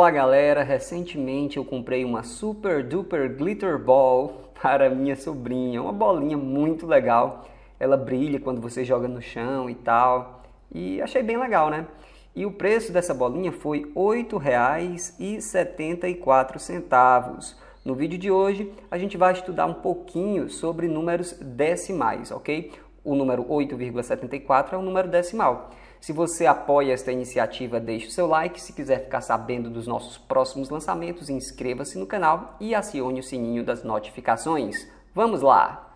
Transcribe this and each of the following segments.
Olá galera, recentemente eu comprei uma super duper glitter ball para minha sobrinha, uma bolinha muito legal. Ela brilha quando você joga no chão e tal. E achei bem legal, né? E o preço dessa bolinha foi R$ 8,74. No vídeo de hoje, a gente vai estudar um pouquinho sobre números decimais, ok? O número 8,74 é um número decimal. Se você apoia esta iniciativa, deixe o seu like. Se quiser ficar sabendo dos nossos próximos lançamentos, inscreva-se no canal e acione o sininho das notificações. Vamos lá!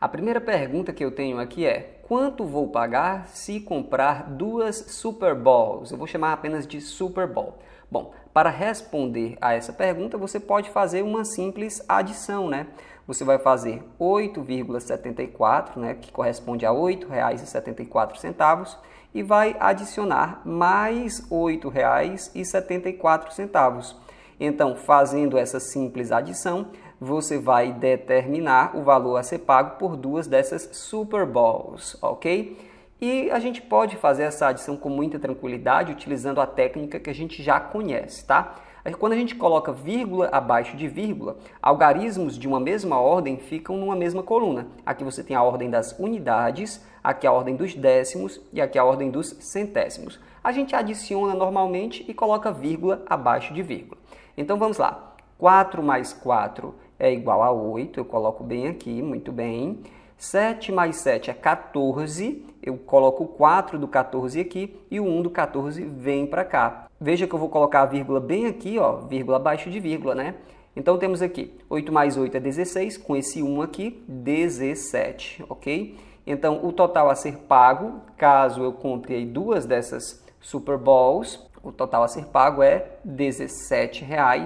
A primeira pergunta que eu tenho aqui é: quanto vou pagar se comprar duas Super Bowls? Eu vou chamar apenas de Super Bowl. Bom, para responder a essa pergunta, você pode fazer uma simples adição, né? você vai fazer 8,74, né, que corresponde a R$ 8,74, e vai adicionar mais R$ 8,74. Então, fazendo essa simples adição, você vai determinar o valor a ser pago por duas dessas Super Balls, ok? E a gente pode fazer essa adição com muita tranquilidade utilizando a técnica que a gente já conhece, tá? É quando a gente coloca vírgula abaixo de vírgula, algarismos de uma mesma ordem ficam numa mesma coluna. Aqui você tem a ordem das unidades, aqui a ordem dos décimos e aqui a ordem dos centésimos. A gente adiciona normalmente e coloca vírgula abaixo de vírgula. Então vamos lá. 4 mais 4 é igual a 8, eu coloco bem aqui, muito bem. 7 mais 7 é 14, eu coloco o 4 do 14 aqui e o 1 do 14 vem para cá. Veja que eu vou colocar a vírgula bem aqui, ó, vírgula abaixo de vírgula, né? Então temos aqui 8 mais 8 é 16, com esse 1 aqui, 17, ok? Então o total a ser pago, caso eu compre duas dessas Super Balls, o total a ser pago é R$ 17,48.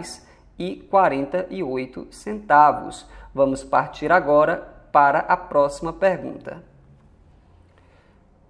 Vamos partir agora para a próxima pergunta.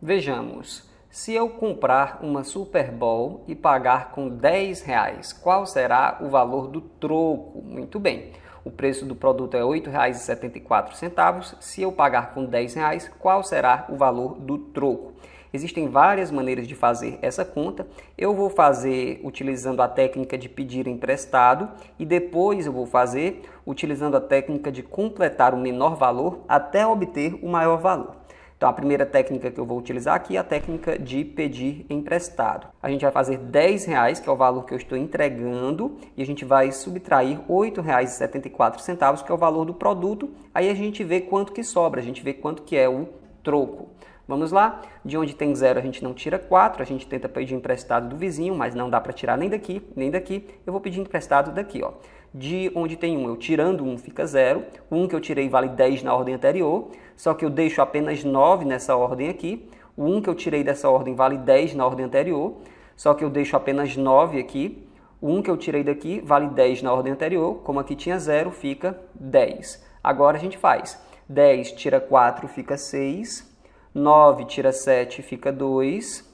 Vejamos. Se eu comprar uma Super Bowl e pagar com 10 reais, qual será o valor do troco? Muito bem. O preço do produto é R$ 8,74. Se eu pagar com 10 reais, qual será o valor do troco? Existem várias maneiras de fazer essa conta. Eu vou fazer utilizando a técnica de pedir emprestado e depois eu vou fazer utilizando a técnica de completar o menor valor até obter o maior valor. Então, a primeira técnica que eu vou utilizar aqui é a técnica de pedir emprestado. A gente vai fazer R$10, que é o valor que eu estou entregando, e a gente vai subtrair R$ 8,74, que é o valor do produto. Aí a gente vê quanto que sobra, a gente vê quanto que é o troco. Vamos lá? De onde tem zero a gente não tira 4, a gente tenta pedir emprestado do vizinho, mas não dá para tirar nem daqui, nem daqui. Eu vou pedir emprestado daqui, ó. De onde tem 1, um, eu tirando 1 um, fica 0. 1 um que eu tirei vale 10 na ordem anterior, só que eu deixo apenas 9 nessa ordem aqui. O 1 que eu tirei dessa ordem vale 10 na ordem anterior, só que eu deixo apenas 9 aqui. O 1 que eu tirei daqui vale 10 na ordem anterior, como aqui tinha 0, fica 10. Agora a gente faz 10 tira 4, fica 6. 9 tira 7 fica 2,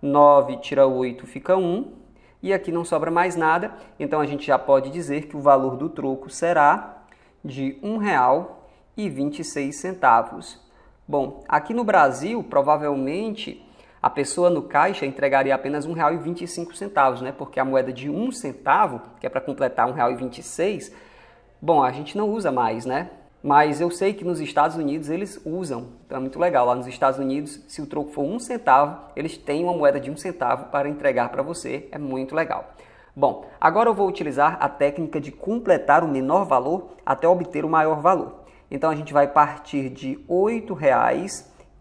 9 tira 8 fica 1, e aqui não sobra mais nada, então a gente já pode dizer que o valor do troco será de R$ 1,26. Bom, aqui no Brasil, provavelmente, a pessoa no caixa entregaria apenas R$ 1,25, né? Porque a moeda de 1 centavo, que é para completar R$ 1,26, bom, a gente não usa mais, né? Mas eu sei que nos Estados Unidos eles usam, então é muito legal. Lá nos Estados Unidos, se o troco for um centavo, eles têm uma moeda de um centavo para entregar para você, é muito legal. Bom, agora eu vou utilizar a técnica de completar o menor valor até obter o maior valor. Então a gente vai partir de R$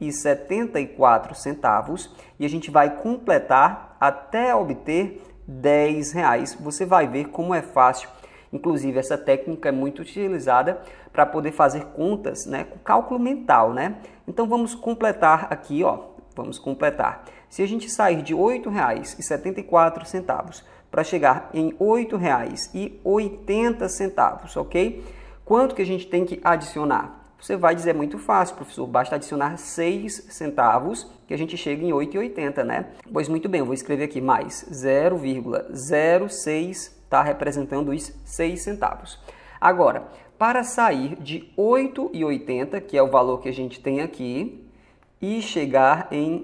8,74 e a gente vai completar até obter R$ 10. Reais. Você vai ver como é fácil Inclusive, essa técnica é muito utilizada para poder fazer contas né, com cálculo mental. Né? Então, vamos completar aqui, ó, vamos completar. Se a gente sair de R$ 8,74 para chegar em R$ 8,80, ok? Quanto que a gente tem que adicionar? Você vai dizer muito fácil, professor, basta adicionar 6 centavos que a gente chega em 8,80, né? Pois muito bem, eu vou escrever aqui mais 0,06 está representando os 6 centavos. Agora, para sair de 8,80, que é o valor que a gente tem aqui, e chegar em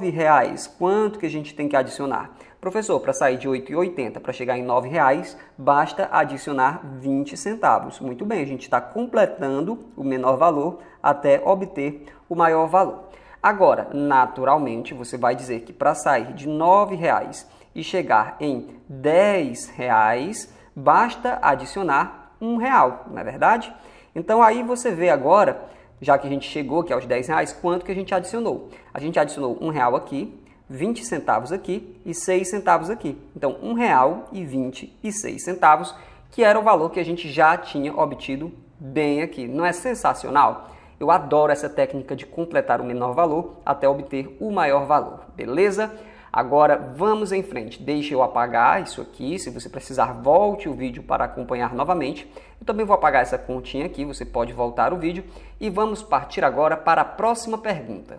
R$ reais, quanto que a gente tem que adicionar? Professor, para sair de 8,80 para chegar em R$ reais, basta adicionar 20 centavos. Muito bem, a gente está completando o menor valor até obter o maior valor. Agora, naturalmente, você vai dizer que para sair de R$ reais e chegar em 10 reais, basta adicionar um real, não é verdade? Então aí você vê agora, já que a gente chegou aqui aos 10 reais, quanto que a gente adicionou? A gente adicionou um real aqui, 20 centavos aqui e 6 centavos aqui. Então um real e 26 centavos, que era o valor que a gente já tinha obtido bem aqui. Não é sensacional? Eu adoro essa técnica de completar o menor valor até obter o maior valor, beleza? Agora vamos em frente. Deixe eu apagar isso aqui. Se você precisar, volte o vídeo para acompanhar novamente. Eu também vou apagar essa continha aqui, você pode voltar o vídeo e vamos partir agora para a próxima pergunta.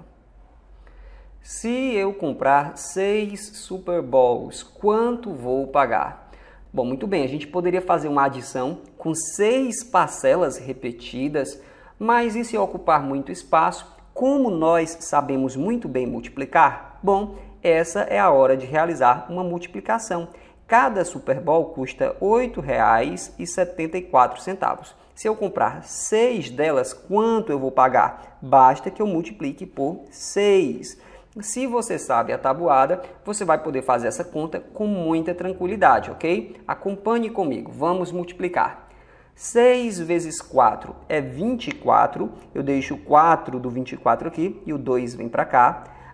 Se eu comprar seis Super Bowls, quanto vou pagar? Bom, muito bem, a gente poderia fazer uma adição com seis parcelas repetidas, mas isso se ocupar muito espaço. Como nós sabemos muito bem multiplicar? Bom, essa é a hora de realizar uma multiplicação. Cada Super Bowl custa R$ 8,74. Se eu comprar 6 delas, quanto eu vou pagar? Basta que eu multiplique por 6. Se você sabe a tabuada, você vai poder fazer essa conta com muita tranquilidade, ok? Acompanhe comigo, vamos multiplicar. 6 vezes 4 é 24, eu deixo o 4 do 24 aqui e o 2 vem para cá.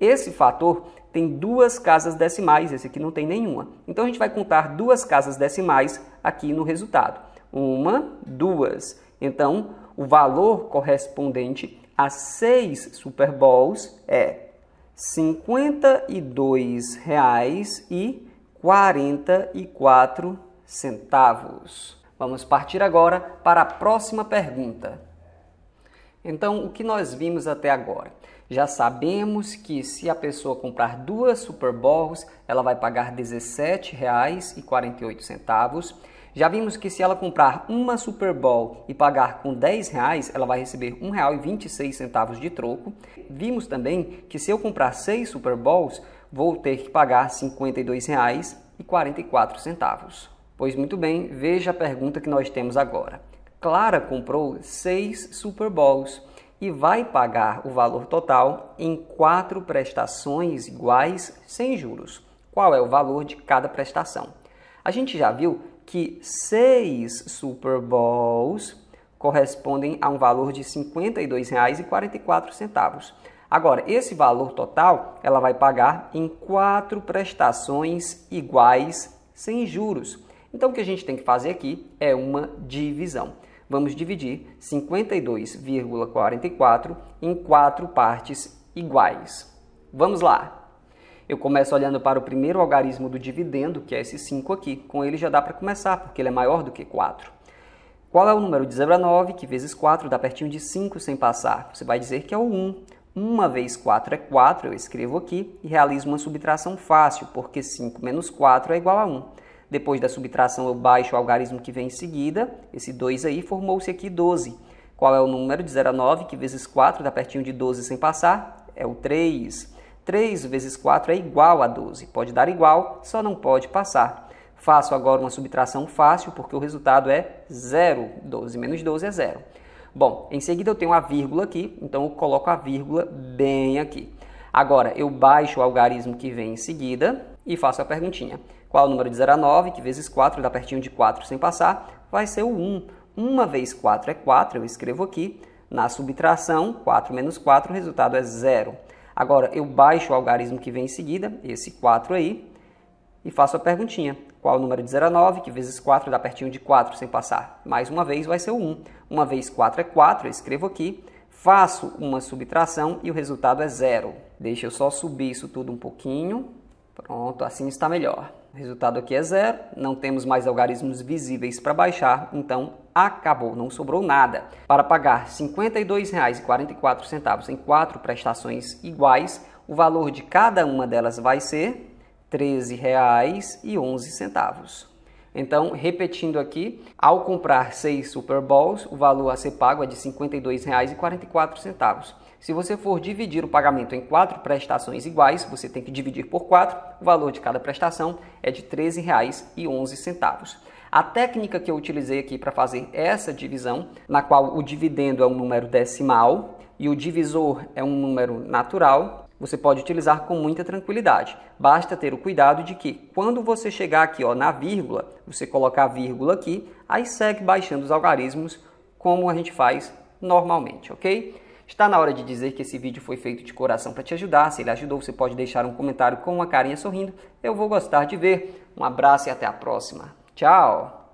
Esse fator tem duas casas decimais, esse aqui não tem nenhuma. Então a gente vai contar duas casas decimais aqui no resultado. Uma, duas. Então o valor correspondente a seis Super Bowls é R$ 52,44. Vamos partir agora para a próxima pergunta. Então, o que nós vimos até agora? Já sabemos que se a pessoa comprar duas Super Borros, ela vai pagar R$ 17,48. Já vimos que se ela comprar uma Super Bowl e pagar com 10 reais, ela vai receber R$ 1,26 de troco. Vimos também que se eu comprar seis Super Bowls, vou ter que pagar R$ 52,44. Pois muito bem, veja a pergunta que nós temos agora. Clara comprou seis Super Bowls e vai pagar o valor total em quatro prestações iguais sem juros. Qual é o valor de cada prestação? A gente já viu que seis Super Bowls correspondem a um valor de R$ 52,44. Agora, esse valor total ela vai pagar em quatro prestações iguais sem juros. Então, o que a gente tem que fazer aqui é uma divisão vamos dividir 52,44 em quatro partes iguais. Vamos lá! Eu começo olhando para o primeiro algarismo do dividendo, que é esse 5 aqui. Com ele já dá para começar, porque ele é maior do que 4. Qual é o número de 0 a 9, que vezes 4 dá pertinho de 5 sem passar? Você vai dizer que é o 1. 1 vezes 4 é 4, eu escrevo aqui, e realizo uma subtração fácil, porque 5 menos 4 é igual a 1. Depois da subtração, eu baixo o algarismo que vem em seguida. Esse 2 aí formou-se aqui 12. Qual é o número de 0 a 9? Que vezes 4 dá pertinho de 12 sem passar? É o 3. 3 vezes 4 é igual a 12. Pode dar igual, só não pode passar. Faço agora uma subtração fácil, porque o resultado é 0. 12 menos 12 é 0. Bom, em seguida eu tenho a vírgula aqui, então eu coloco a vírgula bem aqui. Agora, eu baixo o algarismo que vem em seguida e faço a perguntinha. Qual o número de 0 a 9, que vezes 4 dá pertinho de 4 sem passar, vai ser o 1. 1 vez 4 é 4, eu escrevo aqui. Na subtração, 4 menos 4, o resultado é 0. Agora, eu baixo o algarismo que vem em seguida, esse 4 aí, e faço a perguntinha. Qual o número de 0 a 9, que vezes 4 dá pertinho de 4 sem passar? Mais uma vez vai ser o 1. Uma vez 4 é 4, eu escrevo aqui. Faço uma subtração e o resultado é 0. Deixa eu só subir isso tudo um pouquinho. Pronto, assim está melhor. O resultado aqui é zero, não temos mais algarismos visíveis para baixar, então acabou, não sobrou nada. Para pagar R$ 52,44 em quatro prestações iguais, o valor de cada uma delas vai ser R$ 13,11. Então, repetindo aqui, ao comprar seis Super Bowls, o valor a ser pago é de R$ 52,44. Se você for dividir o pagamento em quatro prestações iguais, você tem que dividir por quatro. O valor de cada prestação é de R$ 13,11. A técnica que eu utilizei aqui para fazer essa divisão, na qual o dividendo é um número decimal e o divisor é um número natural, você pode utilizar com muita tranquilidade. Basta ter o cuidado de que quando você chegar aqui ó, na vírgula, você colocar a vírgula aqui, aí segue baixando os algarismos como a gente faz normalmente, ok? Está na hora de dizer que esse vídeo foi feito de coração para te ajudar. Se ele ajudou, você pode deixar um comentário com uma carinha sorrindo. Eu vou gostar de ver. Um abraço e até a próxima. Tchau!